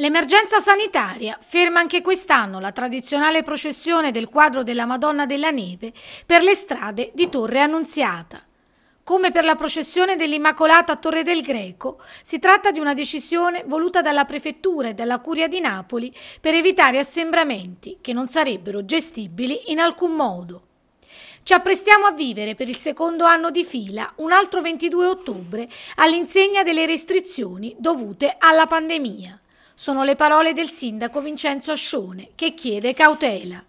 L'emergenza sanitaria ferma anche quest'anno la tradizionale processione del quadro della Madonna della Neve per le strade di Torre Annunziata. Come per la processione dell'Immacolata a Torre del Greco, si tratta di una decisione voluta dalla Prefettura e dalla Curia di Napoli per evitare assembramenti che non sarebbero gestibili in alcun modo. Ci apprestiamo a vivere per il secondo anno di fila un altro 22 ottobre all'insegna delle restrizioni dovute alla pandemia. Sono le parole del sindaco Vincenzo Ascione, che chiede cautela.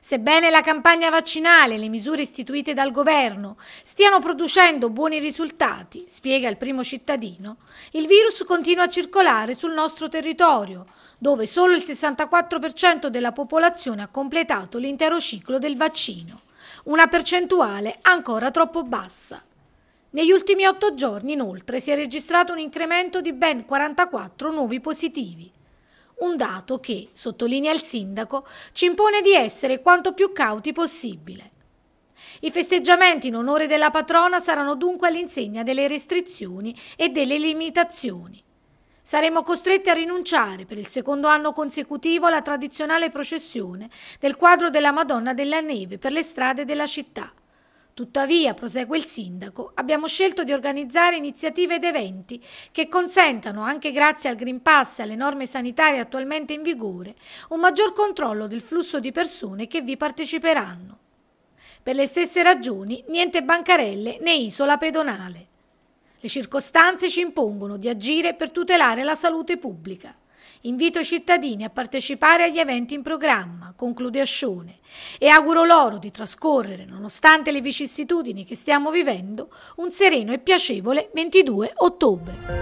Sebbene la campagna vaccinale e le misure istituite dal governo stiano producendo buoni risultati, spiega il primo cittadino, il virus continua a circolare sul nostro territorio, dove solo il 64% della popolazione ha completato l'intero ciclo del vaccino, una percentuale ancora troppo bassa. Negli ultimi otto giorni, inoltre, si è registrato un incremento di ben 44 nuovi positivi. Un dato che, sottolinea il sindaco, ci impone di essere quanto più cauti possibile. I festeggiamenti in onore della patrona saranno dunque all'insegna delle restrizioni e delle limitazioni. Saremo costretti a rinunciare per il secondo anno consecutivo alla tradizionale processione del quadro della Madonna della Neve per le strade della città, Tuttavia, prosegue il sindaco, abbiamo scelto di organizzare iniziative ed eventi che consentano, anche grazie al Green Pass e alle norme sanitarie attualmente in vigore, un maggior controllo del flusso di persone che vi parteciperanno. Per le stesse ragioni, niente bancarelle né isola pedonale. Le circostanze ci impongono di agire per tutelare la salute pubblica. Invito i cittadini a partecipare agli eventi in programma conclude Ascione, e auguro loro di trascorrere, nonostante le vicissitudini che stiamo vivendo, un sereno e piacevole 22 ottobre.